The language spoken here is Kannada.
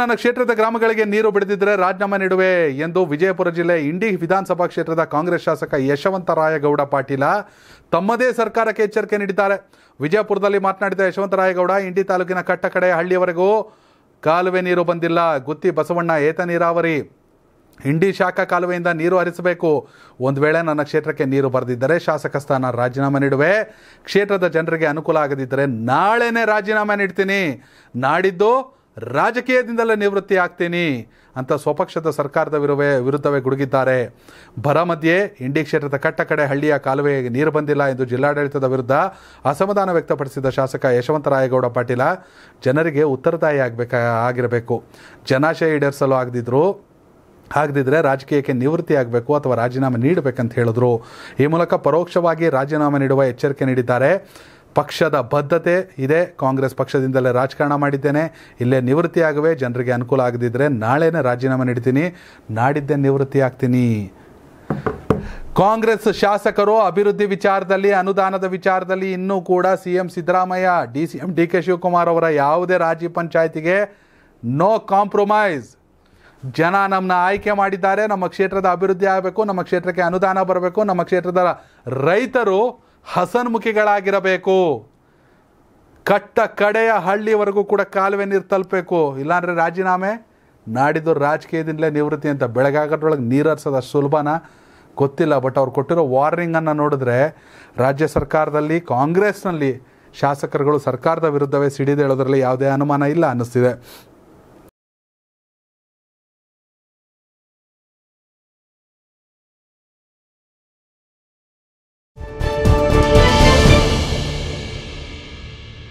ನನ್ನ ಕ್ಷೇತ್ರದ ಗ್ರಾಮಗಳಿಗೆ ನೀರು ಬಿಡದಿದ್ದರೆ ರಾಜೀನಾಮೆ ನೀಡುವೆ ಎಂದು ವಿಜಯಪುರ ಜಿಲ್ಲೆ ಇಂಡಿ ವಿಧಾನಸಭಾ ಕ್ಷೇತ್ರದ ಕಾಂಗ್ರೆಸ್ ಶಾಸಕ ಯಶವಂತ ರಾಯಗೌಡ ಪಾಟೀಲ ತಮ್ಮದೇ ಸರ್ಕಾರಕ್ಕೆ ಎಚ್ಚರಿಕೆ ನೀಡಿದ್ದಾರೆ ವಿಜಯಪುರದಲ್ಲಿ ಮಾತನಾಡಿದ ಯಶವಂತ ರಾಯಗೌಡ ಇಂಡಿ ತಾಲೂಕಿನ ಕಟ್ಟ ಹಳ್ಳಿಯವರೆಗೂ ಕಾಲುವೆ ನೀರು ಬಂದಿಲ್ಲ ಗುತ್ತಿ ಬಸವಣ್ಣ ಏತ ನೀರಾವರಿ ಇಂಡಿ ಶಾಖಾ ಕಾಲುವೆಯಿಂದ ನೀರು ಹರಿಸಬೇಕು ಒಂದು ವೇಳೆ ನನ್ನ ಕ್ಷೇತ್ರಕ್ಕೆ ನೀರು ಬರೆದಿದ್ದರೆ ಶಾಸಕ ಸ್ಥಾನ ರಾಜೀನಾಮೆ ನೀಡುವೆ ಕ್ಷೇತ್ರದ ಜನರಿಗೆ ಅನುಕೂಲ ಆಗದಿದ್ದರೆ ನಾಳೆನೇ ರಾಜೀನಾಮೆ ನೀಡ್ತೀನಿ ನಾಡಿದ್ದು ರಾಜಕೀಯದಿಂದಲೇ ನಿವೃತ್ತಿ ಆಗ್ತೀನಿ ಅಂತ ಸ್ವಪಕ್ಷದ ಸರ್ಕಾರದ ವಿರುವೆ ವಿರುದ್ಧವೇ ಗುಡುಗಿದ್ದಾರೆ ಬರ ಮಧ್ಯೆ ಇಂಡಿ ಕ್ಷೇತ್ರದ ಕಟ್ಟ ಕಡೆ ಹಳ್ಳಿಯ ಕಾಲುವೆಗೆ ನೀರು ಬಂದಿಲ್ಲ ಎಂದು ಜಿಲ್ಲಾಡಳಿತದ ವಿರುದ್ಧ ಅಸಮಾಧಾನ ವ್ಯಕ್ತಪಡಿಸಿದ ಶಾಸಕ ಯಶವಂತರಾಯಗೌಡ ಪಾಟೀಲ ಜನರಿಗೆ ಉತ್ತರದಾಯಿ ಆಗಬೇಕ ಆಗಿರಬೇಕು ಜನಾಶಯ ಈಡೇರಿಸಲು ಆಗದಿದ್ರು ಆಗದಿದ್ದರೆ ರಾಜಕೀಯಕ್ಕೆ ನಿವೃತ್ತಿ ಆಗಬೇಕು ಅಥವಾ ರಾಜೀನಾಮೆ ನೀಡಬೇಕಂತ ಹೇಳಿದ್ರು ಈ ಮೂಲಕ ಪರೋಕ್ಷವಾಗಿ ರಾಜೀನಾಮೆ ನೀಡುವ ಎಚ್ಚರಿಕೆ ನೀಡಿದ್ದಾರೆ ಪಕ್ಷದ ಬದ್ಧತೆ ಇದೆ ಕಾಂಗ್ರೆಸ್ ಪಕ್ಷದಿಂದಲೇ ರಾಜಕಾರಣ ಮಾಡಿದ್ದೇನೆ ಇಲ್ಲೇ ನಿವೃತ್ತಿ ಜನರಿಗೆ ಅನುಕೂಲ ಆಗದಿದ್ದರೆ ನಾಳೆನೇ ರಾಜೀನಾಮೆ ನೀಡ್ತೀನಿ ನಾಡಿದ್ದೇ ನಿವೃತ್ತಿ ಆಗ್ತೀನಿ ಕಾಂಗ್ರೆಸ್ ಶಾಸಕರು ಅಭಿವೃದ್ಧಿ ವಿಚಾರದಲ್ಲಿ ಅನುದಾನದ ವಿಚಾರದಲ್ಲಿ ಇನ್ನೂ ಕೂಡ C M Siddaramaiah D C M D K Shivakumar ಅವರ ಯಾವುದೇ ರಾಜ್ಯ ಪಂಚಾಯತಿಗೆ ನೋ ಕಾಂಪ್ರಮೈಸ್ ಜನ ನಮ್ಮನ್ನ ಆಯ್ಕೆ ಮಾಡಿದ್ದಾರೆ ನಮ್ಮ ಕ್ಷೇತ್ರದ ಅಭಿವೃದ್ಧಿ ಆಗಬೇಕು ನಮ್ಮ ಕ್ಷೇತ್ರಕ್ಕೆ ಅನುದಾನ ಬರಬೇಕು ನಮ್ಮ ಕ್ಷೇತ್ರದ ರೈತರು ಹಸನ್ಮುಖಿಗಳಾಗಿರಬೇಕು ಕಟ್ಟ ಕಡೆಯ ಹಳ್ಳಿವರೆಗೂ ಕೂಡ ಕಾಲುವೆ ನೀರು ತಲುಪಬೇಕು ಇಲ್ಲಾಂದರೆ ರಾಜೀನಾಮೆ ನಾಡಿದ್ದು ರಾಜಕೀಯದಿಂದಲೇ ನಿವೃತ್ತಿ ಅಂತ ಬೆಳಗಾಗದ್ರೊಳಗೆ ನೀರು ಹರಿಸೋದು ಸುಲಭನ ಗೊತ್ತಿಲ್ಲ ಬಟ್ ಅವ್ರು ಕೊಟ್ಟಿರೋ ವಾರ್ನಿಂಗನ್ನು ನೋಡಿದ್ರೆ ರಾಜ್ಯ ಸರ್ಕಾರದಲ್ಲಿ ಕಾಂಗ್ರೆಸ್ನಲ್ಲಿ ಶಾಸಕರುಗಳು ಸರ್ಕಾರದ ವಿರುದ್ಧವೇ ಸಿಡಿದೇಳೋದ್ರಲ್ಲಿ ಯಾವುದೇ ಅನುಮಾನ ಇಲ್ಲ ಅನ್ನಿಸ್ತಿದೆ